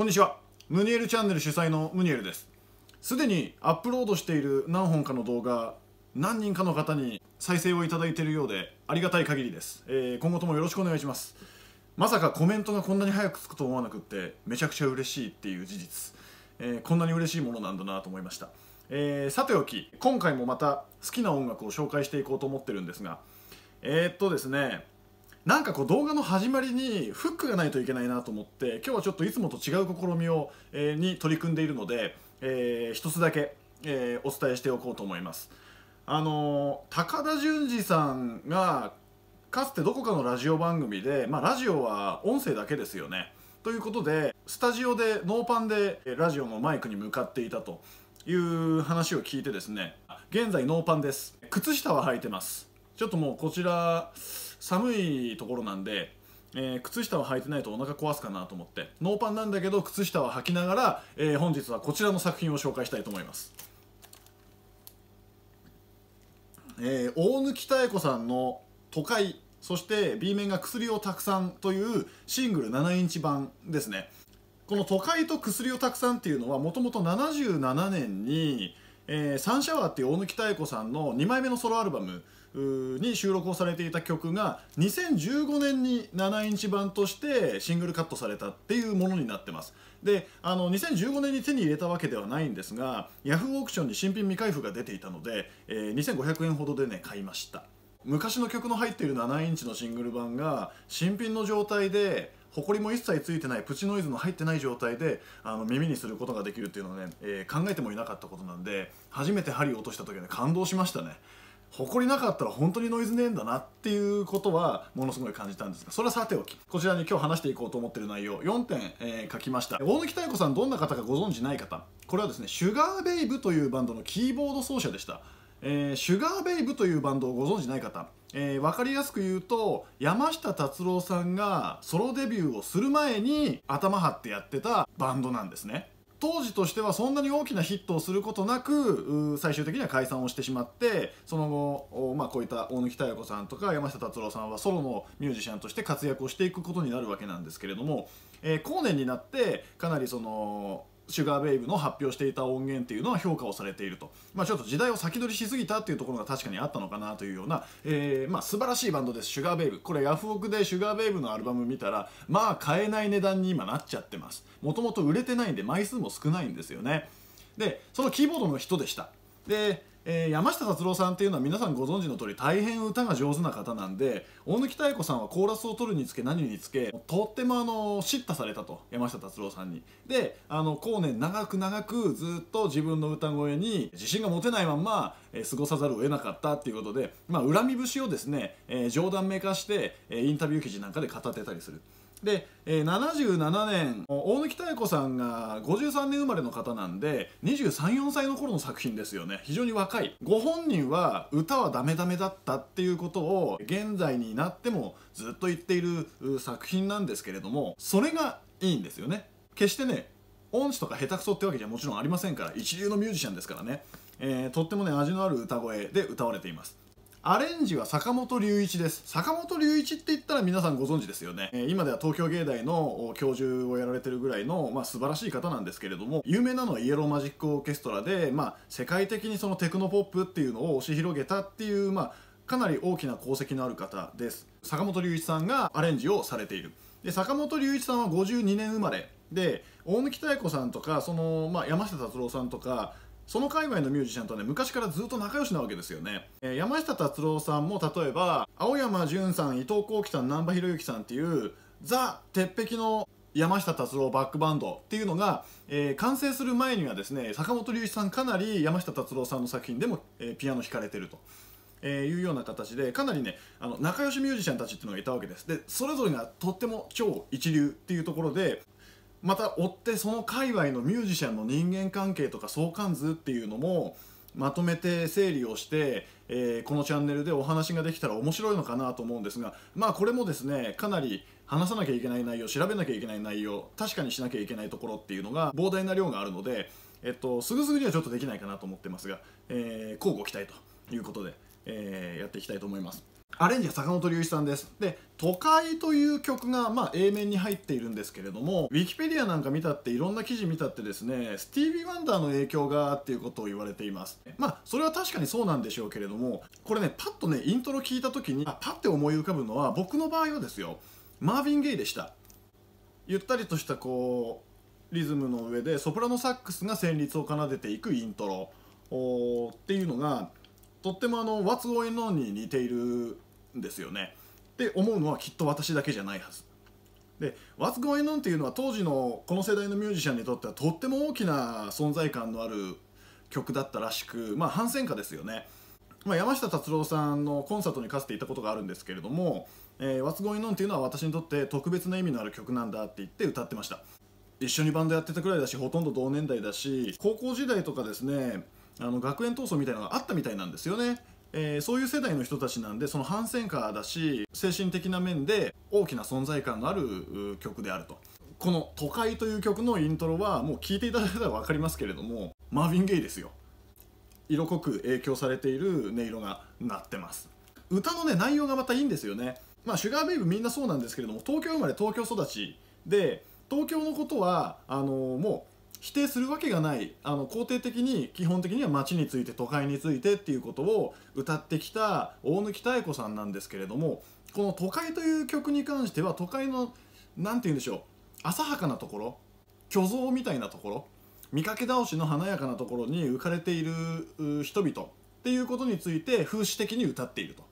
こんにちは。ムニエルチャンネル主催のムニエルです。すでにアップロードしている何本かの動画、何人かの方に再生をいただいているようで、ありがたい限りです、えー、今後ともよろしくお願いします。まさかコメントがこんなに早くつくと思わなくって、めちゃくちゃ嬉しいっていう事実。えー、こんなに嬉しいものなんだなと思いました。えー、さておき、今回もまた好きな音楽を紹介していこうと思ってるんですが、えー、っとですね、なんかこう動画の始まりにフックがないといけないなと思って今日はちょっといつもと違う試みを、えー、に取り組んでいるので、えー、一つだけ、えー、お伝えしておこうと思います。あのー、高田純次さんがかつてどこかのラジオ番組で、まあ、ラジオは音声だけですよね。ということでスタジオでノーパンでラジオのマイクに向かっていたという話を聞いてですね現在ノーパンです靴下は履いてますちょっともうこちら寒いところなんで、えー、靴下を履いてないとお腹壊すかなと思ってノーパンなんだけど靴下は履きながら、えー、本日はこちらの作品を紹介したいと思います、えー、大貫妙子さんの「都会」そして B 面が「薬をたくさん」というシングル7インチ版ですねこの「都会」と「薬をたくさん」っていうのはもともと77年に、えー、サンシャワーっていう大貫妙子さんの2枚目のソロアルバムに収録をされていた曲が2015年に7インチ版としてシングルカットされたっていうものになってますであの2015年に手に入れたわけではないんですがヤフーオークションに新品未開封が出ていたので、えー、2500円ほどでね買いました昔の曲の入っている7インチのシングル版が新品の状態でホコリも一切ついてないプチノイズの入ってない状態であの耳にすることができるっていうのはね、えー、考えてもいなかったことなんで初めて針を落とした時はね感動しましたね誇りなかったら本当にノイズねえんだなっていうことはものすごい感じたんですがそれはさておきこちらに今日話していこうと思ってる内容4点、えー、書きました大貫妙子さんどんな方かご存じない方これはですねシュガーベイブというバンドのキーボード奏者でしたえー、シュガーベイブというバンドをご存じない方、えー、分かりやすく言うと山下達郎さんがソロデビューをする前に頭張ってやってたバンドなんですね当時としてはそんなに大きなヒットをすることなく最終的には解散をしてしまってその後、まあ、こういった大貫妙子さんとか山下達郎さんはソロのミュージシャンとして活躍をしていくことになるわけなんですけれども、えー、後年になってかなりそのシュガーベイブの発表していた音源っていうのは評価をされていると、まあ、ちょっと時代を先取りしすぎたっていうところが確かにあったのかなというような、えー、まあ、素晴らしいバンドですシュガーベイブこれヤフオクでシュガーベイブのアルバム見たらまあ買えない値段に今なっちゃってますもともと売れてないんで枚数も少ないんですよねでそのキーボードの人でしたでえー、山下達郎さんっていうのは皆さんご存知の通り大変歌が上手な方なんで大貫妙子さんはコーラスを取るにつけ何につけとってもあの叱咤されたと山下達郎さんに。であの後年長く長くずっと自分の歌声に自信が持てないまんま、えー、過ごさざるを得なかったっていうことで、まあ、恨み節をですね、えー、冗談めかして、えー、インタビュー記事なんかで語ってたりする。で、えー、77年大貫妙子さんが53年生まれの方なんで234歳の頃の作品ですよね非常に若いご本人は歌はダメダメだったっていうことを現在になってもずっと言っている作品なんですけれどもそれがいいんですよね決してね音痴とか下手くそってわけじゃもちろんありませんから一流のミュージシャンですからね、えー、とってもね味のある歌声で歌われていますアレンジは坂本龍一です坂本龍一って言ったら皆さんご存知ですよね、今では東京芸大の教授をやられてるぐらいの、まあ、素晴らしい方なんですけれども有名なのはイエローマジックオーケストラで、まあ、世界的にそのテクノポップっていうのを押し広げたっていう、まあ、かなり大きな功績のある方です坂本龍一さんがアレンジをされているで坂本龍一さんは52年生まれで大貫妙子さんとかその、まあ、山下達郎さんとかその界隈のミュージシャンとね、昔からずっと仲良しなわけですよね。えー、山下達郎さんも例えば、青山淳さん、伊藤幸喜さん、難波博之さんっていう、ザ・鉄壁の山下達郎バックバンドっていうのが、えー、完成する前にはですね、坂本龍一さんかなり山下達郎さんの作品でも、えー、ピアノ弾かれてると。えー、いうような形でかなりねあの仲良しミュージシャンたちっていうのがいたわけですでそれぞれがとっても超一流っていうところでまた追ってその界隈のミュージシャンの人間関係とか相関図っていうのもまとめて整理をして、えー、このチャンネルでお話ができたら面白いのかなと思うんですがまあこれもですねかなり話さなきゃいけない内容調べなきゃいけない内容確かにしなきゃいけないところっていうのが膨大な量があるので、えっと、すぐすぐにはちょっとできないかなと思ってますが、えー、交互期待ということで、えー、やっていきたいと思います。アレンジは坂本龍一さんです。で、都会という曲が、まあ、A 面に入っているんですけれども、ウィキペディアなんか見たって、いろんな記事見たってですね、スティービー・ワンダーの影響がっていうことを言われています。まあ、それは確かにそうなんでしょうけれども、これね、パッとね、イントロ聞いた時に、あパッて思い浮かぶのは、僕の場合はですよ、マーヴィン・ゲイでした。ゆったりとしたこう、リズムの上で、ソプラノサックスが旋律を奏でていくイントロっていうのが、とってもあの「What's Going On」に似ているんですよねって思うのはきっと私だけじゃないはずで「What's Going On」っていうのは当時のこの世代のミュージシャンにとってはとっても大きな存在感のある曲だったらしくまあ反戦歌ですよね、まあ、山下達郎さんのコンサートにかつて行ったことがあるんですけれども「えー、What's Going On」っていうのは私にとって特別な意味のある曲なんだって言って歌ってました一緒にバンドやってたくらいだしほとんど同年代だし高校時代とかですねあの学園闘争みたいなのがあったみたいなんですよね。えー、そういう世代の人たちなんでその反戦歌だし精神的な面で大きな存在感のある曲であるとこの「都会」という曲のイントロはもう聴いていただいたら分かりますけれどもマーヴィン・ゲイですよ色濃く影響されている音色が鳴ってます歌のね内容がまたいいんですよねまあシュガーベイブみんなそうなんですけれども東京生まれ東京育ちで東京のことはあのー、もう否定するわけがないあの肯定的に基本的には街について都会についてっていうことを歌ってきた大貫妙子さんなんですけれどもこの「都会」という曲に関しては都会の何て言うんでしょう浅はかなところ虚像みたいなところ見かけ倒しの華やかなところに浮かれている人々っていうことについて風刺的に歌っていると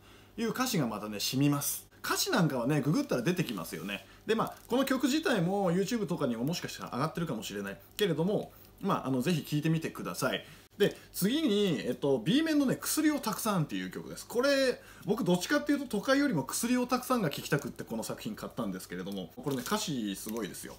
いう歌詞がまたね染みます。歌詞なんかはねググったら出てきますよねでまあこの曲自体も YouTube とかにももしかしたら上がってるかもしれないけれどもまあ、あのぜひ聴いてみてくださいで次に、えっと、B 面のね「薬をたくさん」っていう曲ですこれ僕どっちかっていうと都会よりも「薬をたくさん」が聴きたくってこの作品買ったんですけれどもこれね歌詞すごいですよ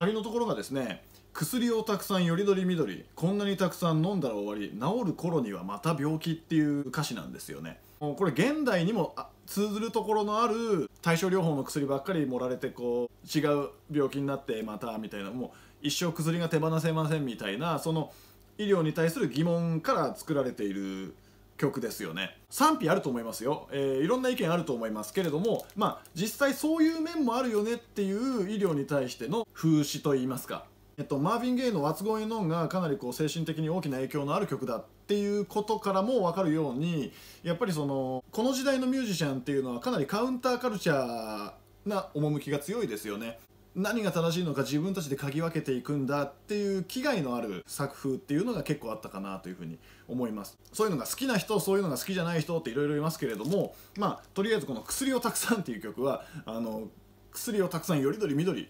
サのところがですね薬をたくさんよりどりみどりこんなにたくさん飲んだら終わり治る頃にはまた病気っていう歌詞なんですよねこれ現代にも通ずるところのある対症療法の薬ばっかり盛られてこう違う病気になってまたみたいなもう一生薬が手放せませんみたいなその医療に対する疑問から作られている曲ですよね賛否あると思いますよ、えー、いろんな意見あると思いますけれどもまあ実際そういう面もあるよねっていう医療に対しての風刺といいますかえっと、マーヴィン・ゲイの「What's Going On」がかなりこう精神的に大きな影響のある曲だっっていうことからも分かるようにやっぱりそのこの時代のミュージシャンっていうのはかなりカウンターカルチャーな趣が強いですよね。何が正しいのか自分たちで嗅ぎ分けていくんだっていう危害のある作風っていうのが結構あったかなというふうに思いますそういうのが好きな人そういうのが好きじゃない人っていろいろいますけれどもまあとりあえずこの「薬をたくさん」っていう曲はあの薬をたくさんよりどりみどり、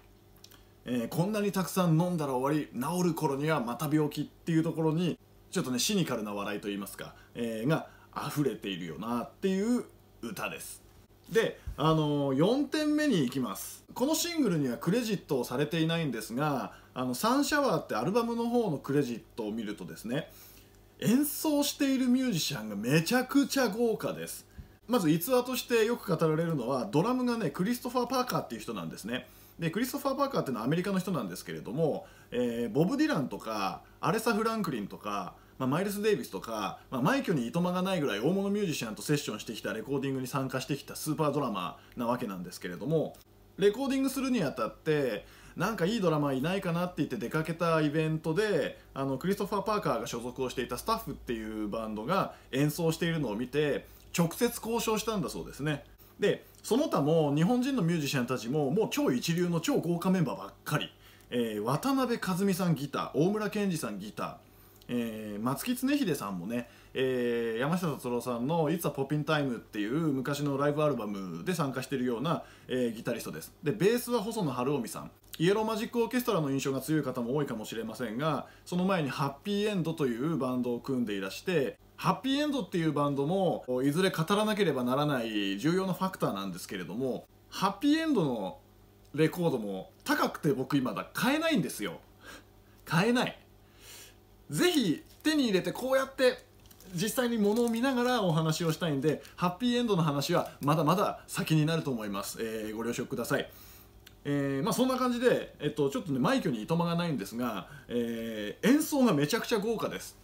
えー、こんなにたくさん飲んだら終わり治る頃にはまた病気っていうところにちょっとねシニカルな笑いといいますか、えー、が溢れているよなっていう歌ですで、あのー、4点目に行きますこのシングルにはクレジットをされていないんですが「あのサンシャワー」ってアルバムの方のクレジットを見るとですね演奏しているミュージシャンがめちゃくちゃ豪華ですまず逸話としてよく語られるのはドラムがねクリストファー・パーカーっていう人なんですねでクリストファー・パーカーっていうのはアメリカの人なんですけれども、えー、ボブ・ディランとかアレサ・フランクリンとかまあ、マイルス・デイビスとか、まあ、マイにいとまがないぐらい大物ミュージシャンとセッションしてきたレコーディングに参加してきたスーパードラマなわけなんですけれどもレコーディングするにあたってなんかいいドラマいないかなって言って出かけたイベントであのクリストファー・パーカーが所属をしていたスタッフっていうバンドが演奏しているのを見て直接交渉したんだそうですねでその他も日本人のミュージシャンたちももう超一流の超豪華メンバーばっかり、えー、渡辺和美さんギター大村健二さんギターえー、松木恒秀さんもね、えー、山下達郎さんの「いつはポピンタイム」っていう昔のライブアルバムで参加しているような、えー、ギタリストですでベースは細野晴臣さんイエローマジックオーケストラの印象が強い方も多いかもしれませんがその前にハッピーエンドというバンドを組んでいらしてハッピーエンドっていうバンドもいずれ語らなければならない重要なファクターなんですけれどもハッピーエンドのレコードも高くて僕今だ買えないんですよ買えないぜひ手に入れてこうやって実際にものを見ながらお話をしたいんでハッピーエンドの話はまだまだ先になると思います、えー、ご了承くださいえー、まあ、そんな感じで、えっと、ちょっとね枚挙にいとまがないんですが、えー、演奏がめちゃくちゃ豪華です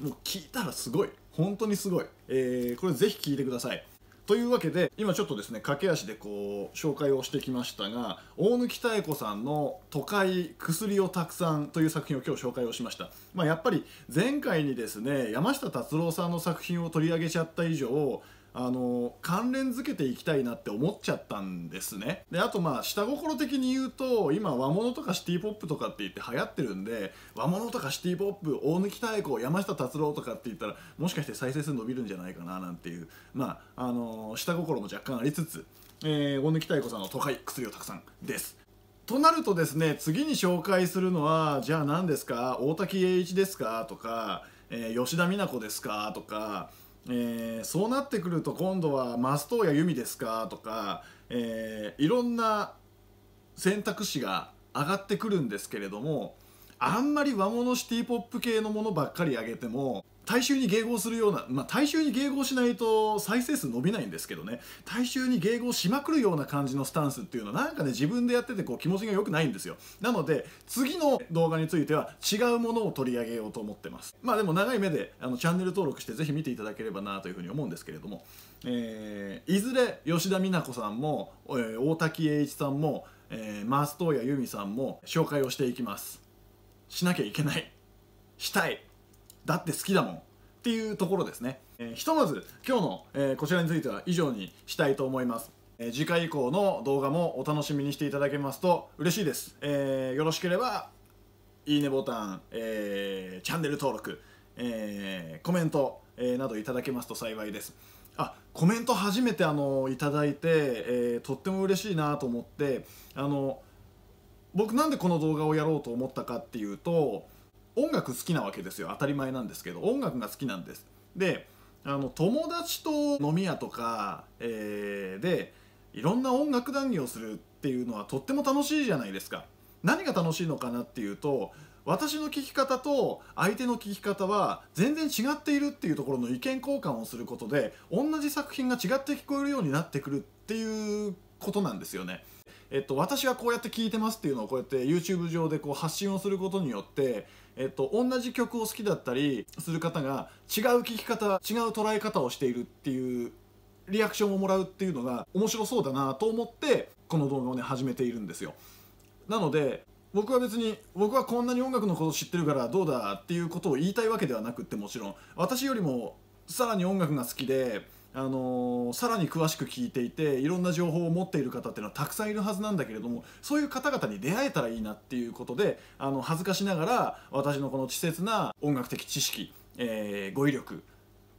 もう聞いたらすごい本当にすごい、えー、これぜひ聴いてくださいというわけで今ちょっとですね駆け足でこう紹介をしてきましたが大貫妙子さんの「都会薬をたくさん」という作品を今日紹介をしました、まあ、やっぱり前回にですね山下達郎さんの作品を取り上げちゃった以上あの関連づけていきたいなって思っちゃったんですねであとまあ下心的に言うと今和物とかシティ・ポップとかって言って流行ってるんで和物とかシティ・ポップ大貫妙子山下達郎とかって言ったらもしかして再生数伸びるんじゃないかななんていうまああの下心も若干ありつつ、えー、大貫妙子さんの都会薬をたくさんですとなるとですね次に紹介するのはじゃあ何ですか大滝栄一ですかとか、えー、吉田美奈子ですかとかえー、そうなってくると今度はマストーヤ由美ですかとか、えー、いろんな選択肢が上がってくるんですけれどもあんまり和物シティポップ系のものばっかり上げても大衆に迎合するような、まあ、大衆に迎合しないと再生数伸びないんですけどね大衆に迎合しまくるような感じのスタンスっていうのはなんかね自分でやっててこう気持ちが良くないんですよなので次の動画については違うものを取り上げようと思ってますまあでも長い目であのチャンネル登録して是非見ていただければなというふうに思うんですけれども、えー、いずれ吉田美奈子さんも、えー、大滝栄一さんも、えー、マーストーヤユミさんも紹介をしていきますしなきゃいけないしたいだって好きだもんっていうところですね、えー、ひとまず今日の、えー、こちらについては以上にしたいと思います、えー、次回以降の動画もお楽しみにしていただけますと嬉しいです、えよろしければいいねボタン、えチャンネル登録、えコメント、えなどいただけますと幸いですあコメント初めてあのいただいて、えとっても嬉しいなと思ってあの僕なんでこの動画をやろうと思ったかっていうと音楽好きなわけですよ当たり前なんですけど音楽が好きなんですであの友達と飲み屋とか、えー、でいろんな音楽談義をするっていうのはとっても楽しいじゃないですか何が楽しいのかなっていうと私の聞き方と相手の聞き方は全然違っているっていうところの意見交換をすることで同じ作品が違って聞こえるようになってくるっていうことなんですよね。えっと、私はこうやって聞いてますっていうのをこうやって YouTube 上でこう発信をすることによってえっと、同じ曲を好きだったりする方が違う聴き方違う捉え方をしているっていうリアクションをもらうっていうのが面白そうだなと思ってこの動画をね始めているんですよなので僕は別に僕はこんなに音楽のこと知ってるからどうだっていうことを言いたいわけではなくってもちろん私よりもさらに音楽が好きであのー、さらに詳しく聞いていていろんな情報を持っている方っていうのはたくさんいるはずなんだけれどもそういう方々に出会えたらいいなっていうことであの恥ずかしながら私のこの稚拙な音楽的知識、えー、語彙力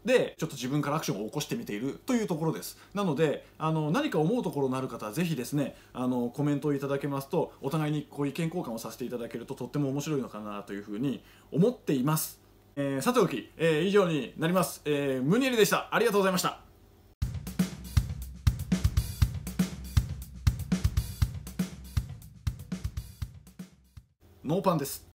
でちょっと自分からアクションを起こしてみているというところですなのであの何か思うところのある方はぜひですねあのコメントをいただけますとお互いにこう意見交換をさせていただけるととっても面白いのかなというふうに思っていますえー、さておき、えー、以上になります、えー、ムニエルでしたありがとうございましたノーパンです